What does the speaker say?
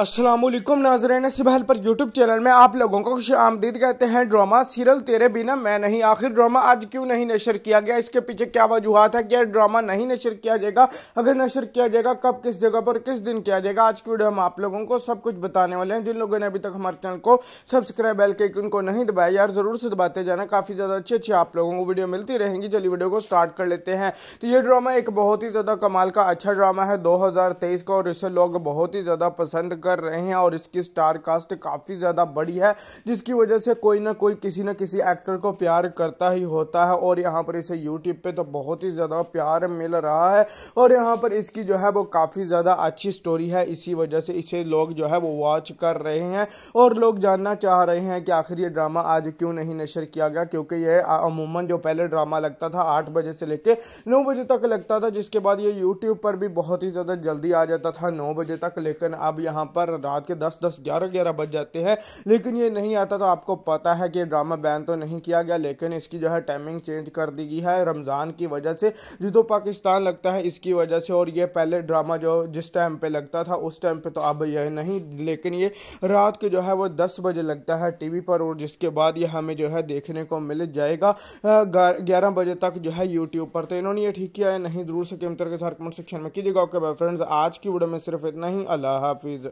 असलम नाजरन सिबहल पर YouTube channel में आप लोगों को खुश आमदीद कहते हैं ड्रामा सीरियल तेरे बिना मैं नहीं आखिर ड्रामा आज क्यों नहीं नशर किया गया इसके पीछे क्या वजूहत है क्या ड्रामा नहीं नशर किया जाएगा अगर नशर किया जाएगा कब किस जगह पर किस दिन किया जाएगा आज की वीडियो हम आप लोगों को सब कुछ बताने वाले हैं जिन लोगों ने अभी तक हमारे चैनल को सब्सक्राइब बेल के उनको नहीं दबाया यार ज़रूर से दबाते जाना काफ़ी ज़्यादा अच्छी अच्छी आप लोगों को वीडियो मिलती रहेंगी चलिए वीडियो को स्टार्ट कर लेते हैं तो ये ड्रामा एक बहुत ही ज़्यादा कमाल का अच्छा ड्रामा है दो का और इसे लोग बहुत ही ज़्यादा पसंद कर कर रहे हैं और इसकी स्टार कास्ट काफ़ी ज़्यादा बड़ी है जिसकी वजह से कोई ना कोई किसी ना किसी एक्टर को प्यार करता ही होता है और यहाँ पर इसे यूट्यूब पर तो बहुत ही ज़्यादा प्यार मिल रहा है और यहाँ पर इसकी जो है वो काफ़ी ज़्यादा अच्छी स्टोरी है इसी वजह से इसे लोग जो है वो वॉच कर रहे हैं और लोग जानना चाह रहे हैं कि आखिर ये ड्रामा आज क्यों नहीं नशर किया गया क्योंकि ये अमूमन जो पहले ड्रामा लगता था आठ बजे से लेकर नौ बजे तक लगता था जिसके बाद ये यूट्यूब पर भी बहुत ही ज़्यादा जल्दी आ जाता था नौ बजे तक लेकिन अब यहाँ पर पर रात के दस दस ग्यारह ग्यारह बज जाते हैं लेकिन ये नहीं आता तो आपको पता है कि ड्रामा बैन तो नहीं किया गया लेकिन इसकी जो है टाइमिंग चेंज कर दी गई है रमज़ान की वजह से जो तो पाकिस्तान लगता है इसकी वजह से और ये पहले ड्रामा जो जिस टाइम पर लगता था उस टाइम पर तो अब यह नहीं लेकिन ये रात के जो है वो दस बजे लगता है टी वी पर और जिसके बाद यह हमें जो है देखने को मिल जाएगा ग्यारह बजे तक जो है यूट्यूब पर तो इन्होंने ये ठीक किया है नहीं जरूर से कीमतर के साथ कमेंट सेक्शन में कीजिएगा ओके बाय फ्रेंड्स आज की वीडियो में सिर्फ इतना ही अल्लाह हाफिज़